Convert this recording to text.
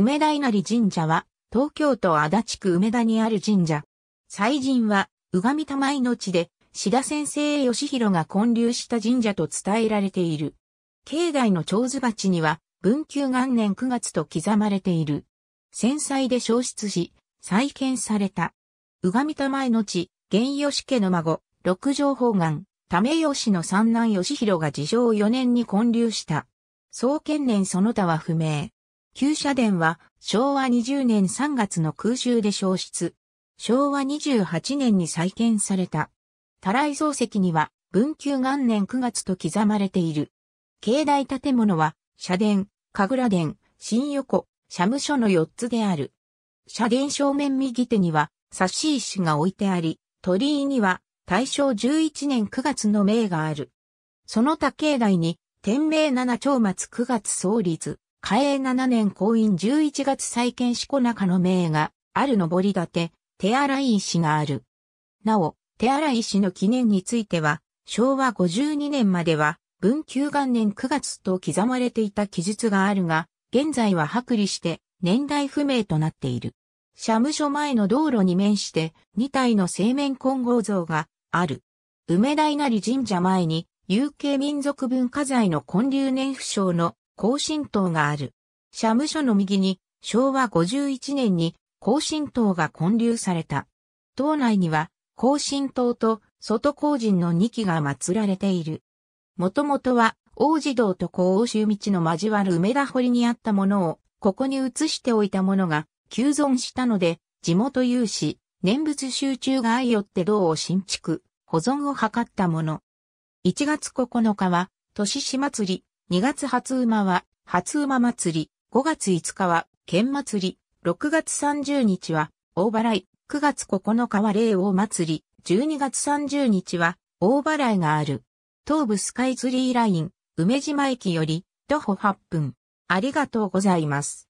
梅田稲荷神社は、東京都足立区梅田にある神社。祭神は、宇上玉井の地で、志田先生義弘が建立した神社と伝えられている。境内の長寿鉢には、文久元年9月と刻まれている。戦災で消失し、再建された。宇上玉井の地、源義家の孫、六条宝願、為義の三男義弘が自称4年に建立した。創建年その他は不明。旧社殿は昭和20年3月の空襲で消失。昭和28年に再建された。多来漱石には文久元年9月と刻まれている。境内建物は、社殿、神楽殿、新横、社務所の4つである。社殿正面右手には、冊子石が置いてあり、鳥居には、大正11年9月の銘がある。その他境内に、天明七長末9月創立、嘉永7年公院11月再建四古中の名が、ある登り立て、手洗い石がある。なお、手洗い石の記念については、昭和52年までは、文久元年9月と刻まれていた記述があるが、現在は剥離して、年代不明となっている。社務所前の道路に面して、2体の青年混合像がある。梅大なり神社前に、有形民族文化財の建立年不詳の更新塔がある。社務所の右に昭和51年に更新塔が建立された。島内には更新塔と外工人の2基が祀られている。もともとは王子道と高欧州道の交わる梅田堀にあったものをここに移しておいたものが急存したので地元有志、念仏集中が相よって道を新築、保存を図ったもの。1月9日は、都市祭り、2月初馬は、初馬祭り、5月5日は、県祭り、6月30日は、大払い、9月9日は霊王祭り、12月30日は、大払いがある。東武スカイツリーライン、梅島駅より、徒歩8分。ありがとうございます。